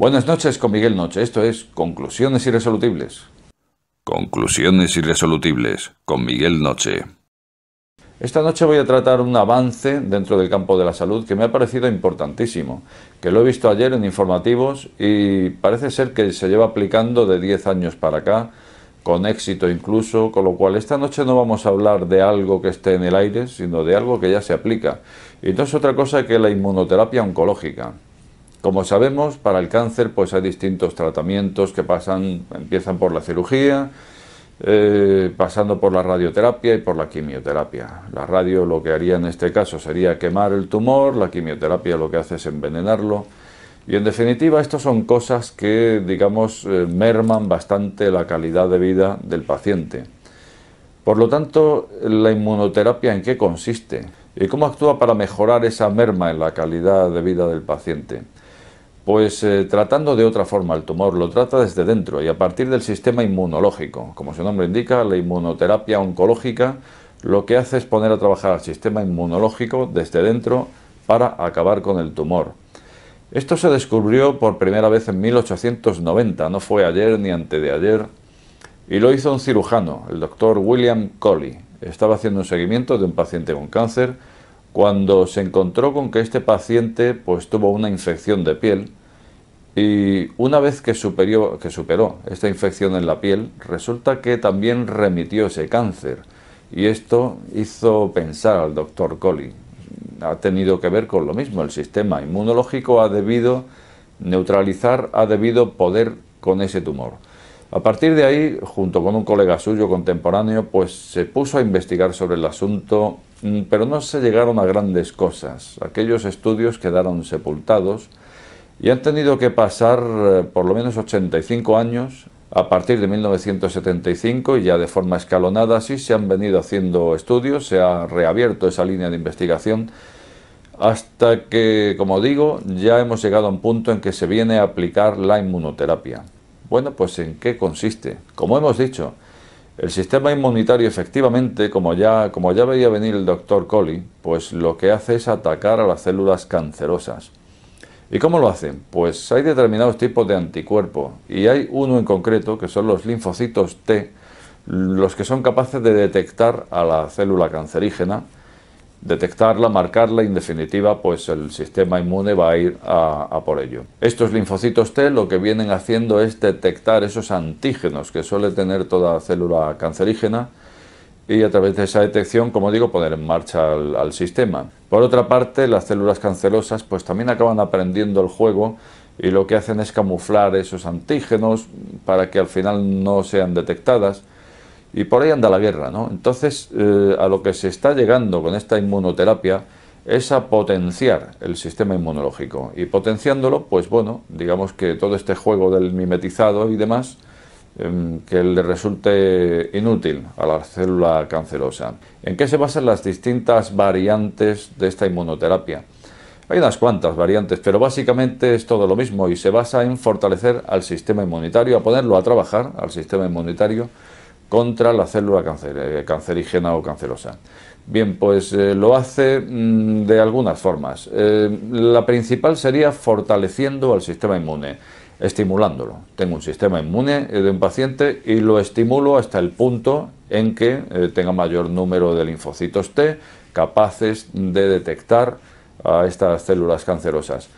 Buenas noches con Miguel Noche. Esto es Conclusiones Irresolutibles. Conclusiones Irresolutibles con Miguel Noche. Esta noche voy a tratar un avance dentro del campo de la salud que me ha parecido importantísimo, que lo he visto ayer en informativos y parece ser que se lleva aplicando de 10 años para acá, con éxito incluso, con lo cual esta noche no vamos a hablar de algo que esté en el aire, sino de algo que ya se aplica. Y no es otra cosa que la inmunoterapia oncológica. Como sabemos, para el cáncer pues hay distintos tratamientos que pasan, empiezan por la cirugía, eh, pasando por la radioterapia y por la quimioterapia. La radio lo que haría en este caso sería quemar el tumor, la quimioterapia lo que hace es envenenarlo. Y en definitiva, estas son cosas que, digamos, eh, merman bastante la calidad de vida del paciente. Por lo tanto, la inmunoterapia en qué consiste y cómo actúa para mejorar esa merma en la calidad de vida del paciente. Pues eh, tratando de otra forma el tumor, lo trata desde dentro y a partir del sistema inmunológico. Como su nombre indica, la inmunoterapia oncológica lo que hace es poner a trabajar al sistema inmunológico desde dentro para acabar con el tumor. Esto se descubrió por primera vez en 1890, no fue ayer ni antes de ayer, y lo hizo un cirujano, el doctor William Colley. Estaba haciendo un seguimiento de un paciente con cáncer cuando se encontró con que este paciente pues tuvo una infección de piel y una vez que, superó esta infección en la piel, resulta que también remitió ese cáncer. Y esto hizo pensar al doctor Colli. Ha tenido que ver con lo mismo. El sistema inmunológico ha debido neutralizar, ha debido poder con ese tumor. A partir de ahí, junto con un colega suyo contemporáneo, pues se puso a investigar sobre el asunto, mm, pero no se llegaron a grandes cosas. Aquellos estudios quedaron sepultados y han tenido que pasar eh, por lo menos 85 años a partir de 1975 y ya de forma escalonada así se han venido haciendo estudios, se ha reabierto esa línea de investigación hasta que, como digo, ya hemos llegado a un punto en que se viene a aplicar la inmunoterapia. Bueno, pues ¿en qué consiste? Como hemos dicho, el sistema inmunitario efectivamente, como ya, como ya veía venir el doctor colley pues lo que hace es atacar a las células cancerosas. ¿Y cómo lo hacen? Pues hay determinados tipos de anticuerpos y hay uno en concreto que son los linfocitos T, los que son capaces de detectar a la célula cancerígena, detectarla, marcarla y en definitiva pues el sistema inmune va a ir a, a, por ello. Estos linfocitos T lo que vienen haciendo es detectar esos antígenos que suele tener toda célula cancerígena y a través de esa detección, como digo, poner en marcha al, sistema. Por otra parte, las células cancerosas pues también acaban aprendiendo el juego y lo que hacen es camuflar esos antígenos para que al final no sean detectadas. Y por ahí anda la guerra, ¿no? Entonces, eh, a lo que se está llegando con esta inmunoterapia es a potenciar el sistema inmunológico. Y potenciándolo, pues bueno, digamos que todo este juego del mimetizado y demás, Em, que le resulte inútil a la célula cancerosa. ¿En qué se basan las distintas variantes de esta inmunoterapia? Hay unas cuantas variantes, pero básicamente es todo lo mismo y se basa en fortalecer al sistema inmunitario, a ponerlo a trabajar al sistema inmunitario contra la célula eh, cancerígena o cancerosa. Bien, pues eh, lo hace mm, de algunas formas. Eh, la principal sería fortaleciendo al sistema inmune estimulándolo. Tengo un sistema inmune eh, de un paciente y lo estimulo hasta el punto en que eh, tenga mayor número de linfocitos T capaces de detectar a estas células cancerosas.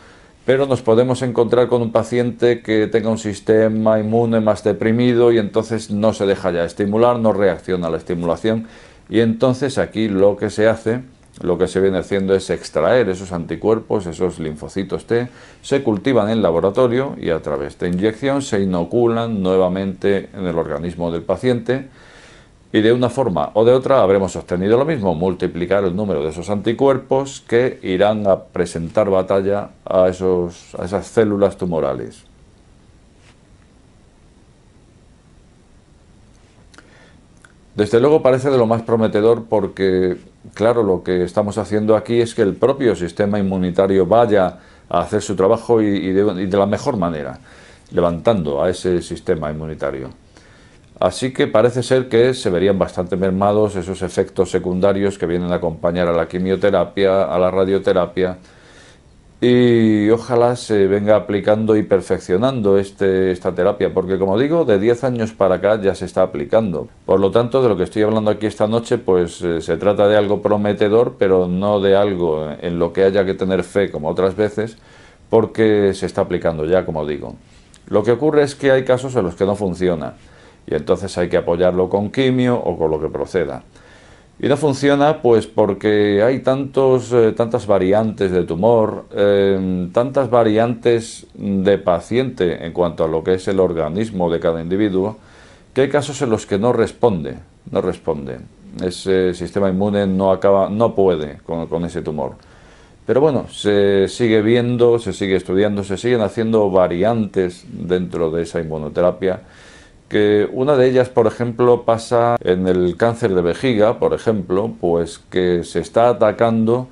Pero nos podemos encontrar con un paciente que tenga un sistema inmune más deprimido y entonces no se deja ya estimular, no reacciona a la estimulación y entonces aquí lo que se hace lo que se viene haciendo es extraer esos anticuerpos, esos linfocitos T, se cultivan en laboratorio y a través de inyección se inoculan nuevamente en el organismo del paciente y de una forma o de otra habremos obtenido lo mismo, multiplicar el número de esos anticuerpos que irán a presentar batalla a, esos, a esas células tumorales. Desde luego parece de lo más prometedor porque, claro, lo que estamos haciendo aquí es que el propio sistema inmunitario vaya a hacer su trabajo y, de la mejor manera, levantando a ese sistema inmunitario. Así que parece ser que se verían bastante mermados esos efectos secundarios que vienen a acompañar a la quimioterapia, a la radioterapia, y ojalá se venga aplicando y perfeccionando este, esta terapia, porque como digo, de 10 años para acá ya se está aplicando. Por lo tanto, de lo que estoy hablando aquí esta noche, pues eh, se trata de algo prometedor, pero no de algo en lo que haya que tener fe como otras veces, porque se está aplicando ya, como digo. Lo que ocurre es que hay casos en los que no funciona, y entonces hay que apoyarlo con quimio o con lo que proceda. Y no funciona pues porque hay tantos, eh, tantas variantes de tumor, em, tantas variantes de paciente en cuanto a lo que es el organismo de cada individuo, que hay casos en los que no responde, no responde. Ese sistema inmune no acaba, no puede con ese tumor. Pero bueno, se sigue viendo, se sigue estudiando, se siguen haciendo variantes dentro de esa inmunoterapia que una de ellas, por ejemplo, pasa en el cáncer de vejiga, por ejemplo, pues que se está atacando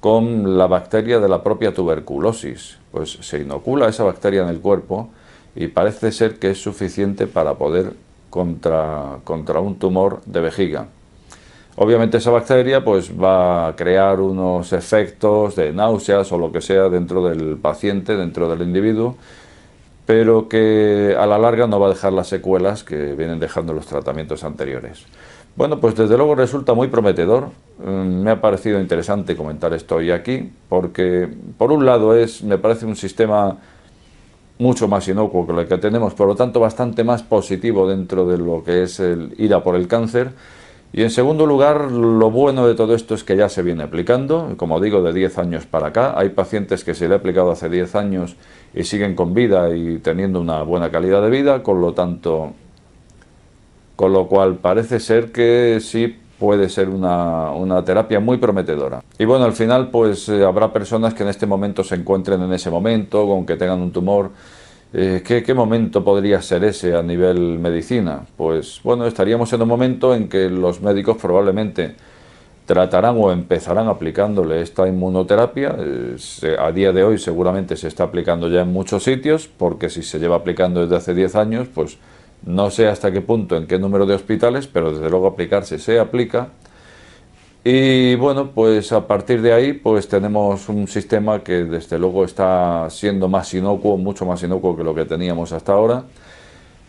con la bacteria de la propia tuberculosis. Pues se inocula esa bacteria en el cuerpo y parece ser que es suficiente para poder contra, contra un tumor de vejiga. Obviamente esa bacteria pues va a crear unos efectos de náuseas o lo que sea dentro del paciente, dentro del individuo, pero que a la larga no va a dejar las secuelas que vienen dejando los tratamientos anteriores. Bueno, pues desde luego resulta muy prometedor. Mm, me ha parecido interesante comentar esto hoy aquí, porque por un lado es, me parece un sistema mucho más inocuo que el que tenemos, por lo tanto bastante más positivo dentro de lo que es el ira por el cáncer, y en segundo lugar, lo bueno de todo esto es que ya se viene aplicando, como digo, de 10 años para acá. Hay pacientes que se le ha aplicado hace 10 años y siguen con vida y teniendo una buena calidad de vida, con lo tanto, con lo cual parece ser que sí puede ser una, una terapia muy prometedora. Y bueno, al final pues eh, habrá personas que en este momento se encuentren en ese momento, con que tengan un tumor eh, ¿qué, ¿Qué momento podría ser ese a nivel medicina? Pues bueno, estaríamos en un momento en que los médicos probablemente tratarán o empezarán aplicándole esta inmunoterapia. Eh, a día de hoy seguramente se está aplicando ya en muchos sitios, porque si se lleva aplicando desde hace 10 años, pues no sé hasta qué punto, en qué número de hospitales, pero desde luego aplicarse se aplica. Y bueno, pues a partir de ahí pues tenemos un sistema que desde luego está siendo más inocuo, mucho más inocuo que lo que teníamos hasta ahora.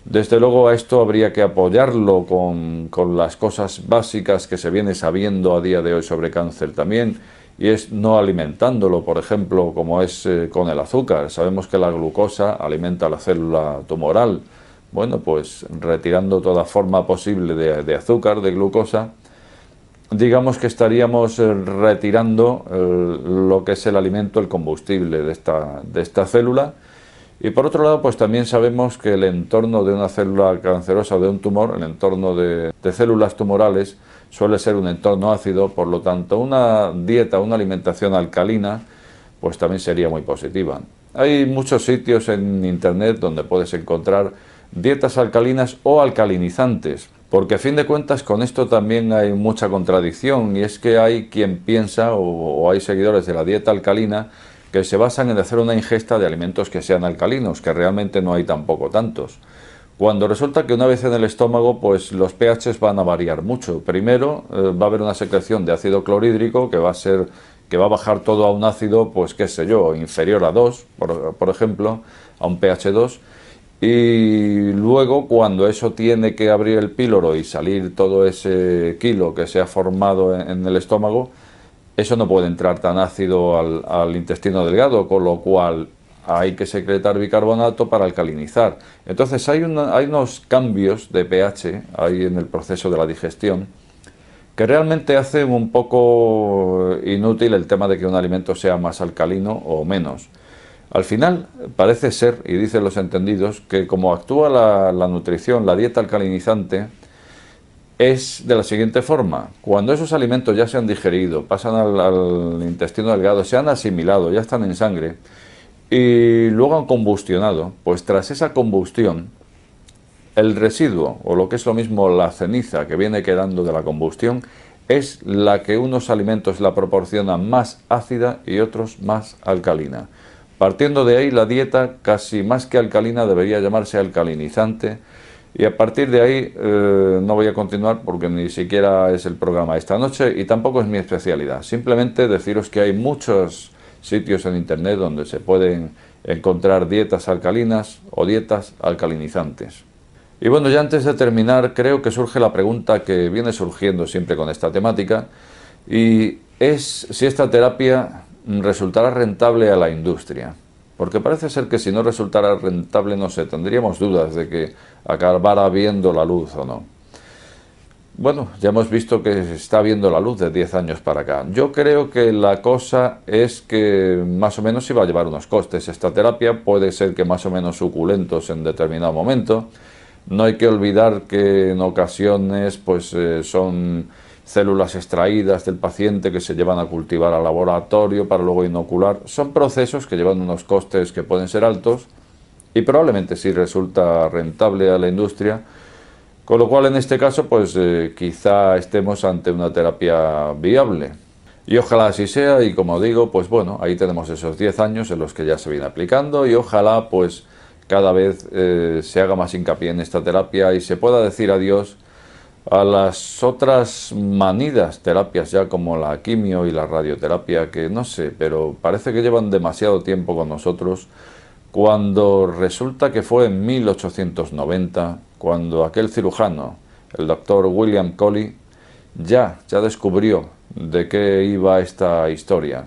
Desde luego a esto habría que apoyarlo con, con las cosas básicas que se viene sabiendo a día de hoy sobre cáncer también, y es no alimentándolo, por ejemplo, como es eh, con el azúcar. Sabemos que la glucosa alimenta la célula tumoral. Bueno, pues retirando toda forma posible de azúcar, de glucosa, digamos que estaríamos eh, retirando eh, lo que es el alimento, el combustible de esta, de esta célula. Y por otro lado, pues también sabemos que el entorno de una célula cancerosa o de un tumor, el entorno de, de células tumorales, suele ser un entorno ácido, por lo tanto, una dieta, una alimentación alcalina, pues también sería muy positiva. Hay muchos sitios en internet donde puedes encontrar dietas alcalinas o alcalinizantes. Porque a fin de cuentas con esto también hay mucha contradicción y es que hay quien piensa o, hay seguidores de la dieta alcalina que se basan en hacer una ingesta de alimentos que sean alcalinos, que realmente no hay tampoco tantos. Cuando resulta que una vez en el estómago, pues los pHs van a variar mucho. Primero eh, va a haber una secreción de ácido clorhídrico que va a ser que va a bajar todo a un ácido, pues qué sé yo, inferior a 2, por, por ejemplo, a un pH 2 y luego cuando eso tiene que abrir el píloro y salir todo ese kilo que se ha formado en, el estómago, eso no puede entrar tan ácido al, intestino delgado, con lo cual hay que secretar bicarbonato para alcalinizar. Entonces hay, hay unos cambios de pH ahí en el proceso de la digestión que realmente hacen un poco inútil el tema de que un alimento sea más alcalino o menos. Al final parece ser, y dicen los entendidos, que como actúa la, nutrición, la dieta alcalinizante, es de la siguiente forma. Cuando esos alimentos ya se han digerido, pasan al, al, intestino delgado, se han asimilado, ya están en sangre y luego han combustionado, pues tras esa combustión, el residuo, o lo que es lo mismo la ceniza que viene quedando de la combustión, es la que unos alimentos la proporcionan más ácida y otros más alcalina. Partiendo de ahí, la dieta, casi más que alcalina, debería llamarse alcalinizante. Y a partir de ahí eh, no voy a continuar porque ni siquiera es el programa esta noche y tampoco es mi especialidad. Simplemente deciros que hay muchos sitios en Internet donde se pueden encontrar dietas alcalinas o dietas alcalinizantes. Y bueno, ya antes de terminar, creo que surge la pregunta que viene surgiendo siempre con esta temática y es si esta terapia resultará rentable a la industria. Porque parece ser que si no resultara rentable, no sé, tendríamos dudas de que acabara viendo la luz o no. Bueno, ya hemos visto que se está viendo la luz de 10 años para acá. Yo creo que la cosa es que más o menos iba a llevar unos costes. Esta terapia puede ser que más o menos suculentos en determinado momento. No hay que olvidar que en ocasiones pues eh, son células extraídas del paciente que se llevan a cultivar al laboratorio para luego inocular. Son procesos que llevan unos costes que pueden ser altos y probablemente si resulta rentable a la industria. Con lo cual en este caso pues eh, quizá estemos ante una terapia viable. Y ojalá así sea y como digo pues bueno, ahí tenemos esos 10 años en los que ya se viene aplicando y ojalá pues cada vez eh, se haga más hincapié en esta terapia y se pueda decir adiós a las otras manidas terapias ya como la quimio y la radioterapia que no sé, pero parece que llevan demasiado tiempo con nosotros cuando resulta que fue en 1890 cuando aquel cirujano, el doctor William Coley, ya, ya descubrió de qué iba esta historia.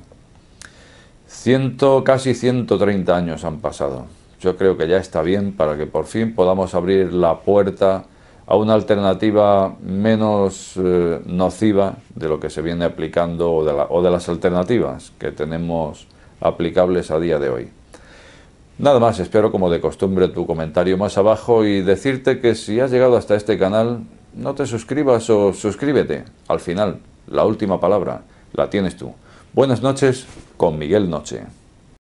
Ciento, casi 130 años han pasado. Yo creo que ya está bien para que por fin podamos abrir la puerta a una alternativa menos eh, nociva de lo que se viene aplicando o de, o de las alternativas que tenemos aplicables a día de hoy. Nada más, espero como de costumbre tu comentario más abajo y decirte que si has llegado hasta este canal, no te suscribas o suscríbete. Al final, la última palabra la tienes tú. Buenas noches con Miguel Noche.